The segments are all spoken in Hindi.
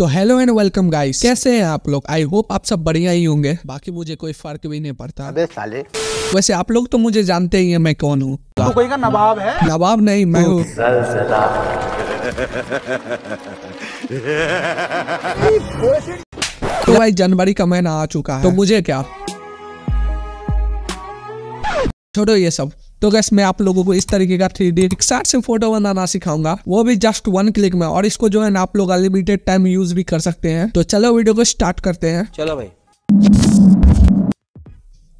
तो हेलो एंड वेलकम गाइस कैसे हैं आप लोग आई होप आप सब बढ़िया ही होंगे बाकी मुझे कोई फर्क भी नहीं पड़ता अबे साले वैसे आप लोग तो मुझे जानते ही हैं मैं कौन हूँ तो कोई का नवाब है नवाब नहीं मैं हूँ तो भाई जनवरी का महीना आ चुका है तो मुझे क्या छोड़ो ये सब तो गैस मैं आप लोगों को इस तरीके का थ्री डी पिक्सार से फोटो बनाना सिखाऊंगा वो भी जस्ट वन क्लिक में और इसको जो है ना आप लोग अनलिमिटेड टाइम यूज भी कर सकते हैं तो चलो वीडियो को स्टार्ट करते हैं चलो भाई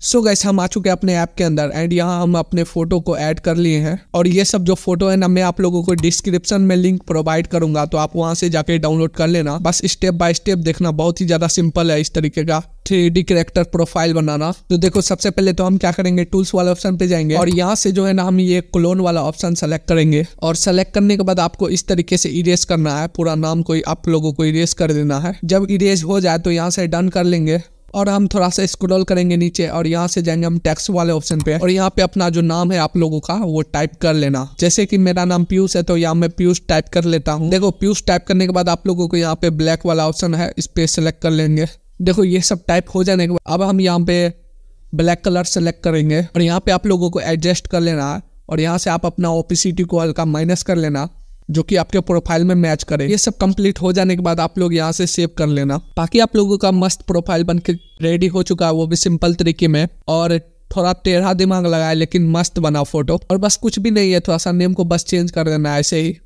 सो so गैस हम आ चुके हैं अपने ऐप के अंदर एंड यहाँ हम अपने फोटो को ऐड कर लिए हैं और ये सब जो फोटो है ना मैं आप लोगों को डिस्क्रिप्शन में लिंक प्रोवाइड करूंगा तो आप वहाँ से जाके डाउनलोड कर लेना बस स्टेप बाय स्टेप देखना बहुत ही ज्यादा सिंपल है इस तरीके का थ्री डी करेक्टर प्रोफाइल बनाना तो देखो सबसे पहले तो हम क्या करेंगे टूल्स वाले ऑप्शन पे जाएंगे और यहाँ से जो है ना हम ये क्लोन वाला ऑप्शन सेलेक्ट करेंगे और सेलेक्ट करने के बाद आपको इस तरीके से इरेज करना है पूरा नाम कोई आप लोगों को इरेज कर देना है जब इरेज हो जाए तो यहाँ से डन कर लेंगे और हम थोड़ा सा स्क्रॉल करेंगे नीचे और यहाँ से जाएंगे हम टैक्स वाले ऑप्शन पे और यहाँ पे अपना जो नाम है आप लोगों का वो टाइप कर लेना जैसे कि मेरा नाम पीयूष है तो यहाँ मैं पीयूष टाइप कर लेता हूँ देखो पीयूष टाइप करने के बाद आप लोगों को यहाँ पे ब्लैक वाला ऑप्शन है इस पे सेलेक्ट कर लेंगे देखो ये सब टाइप हो जाने के बाद अब हम यहाँ पे ब्लैक कलर सेलेक्ट करेंगे और यहाँ पे आप लोगों को एडजस्ट कर लेना और यहाँ से आप अपना ओपिसिटी को हल्का माइनस कर लेना जो कि आपके प्रोफाइल में मैच करे ये सब कंप्लीट हो जाने के बाद आप लोग यहाँ से सेव कर लेना बाकी आप लोगों का मस्त प्रोफाइल बन के रेडी हो चुका है वो भी सिंपल तरीके में और थोड़ा टेढ़ा दिमाग लगाए लेकिन मस्त बना फोटो और बस कुछ भी नहीं है थोड़ा सा नेम को बस चेंज कर देना ऐसे ही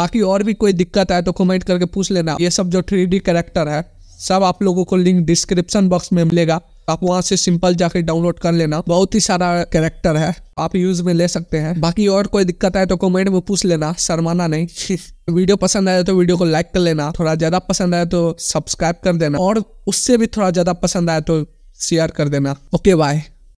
बाकी और भी कोई दिक्कत आए तो कमेंट करके पूछ लेना ये सब जो थ्री डी है सब आप लोगों को लिंक डिस्क्रिप्शन बॉक्स में मिलेगा आप वहाँ से सिंपल जाके डाउनलोड कर लेना बहुत ही सारा कैरेक्टर है आप यूज में ले सकते हैं बाकी और कोई दिक्कत आए तो कमेंट में पूछ लेना शर्माना नहीं वीडियो पसंद आया तो वीडियो को लाइक कर लेना थोड़ा ज्यादा पसंद आया तो सब्सक्राइब कर देना और उससे भी थोड़ा ज्यादा पसंद आया तो शेयर कर देना ओके बाय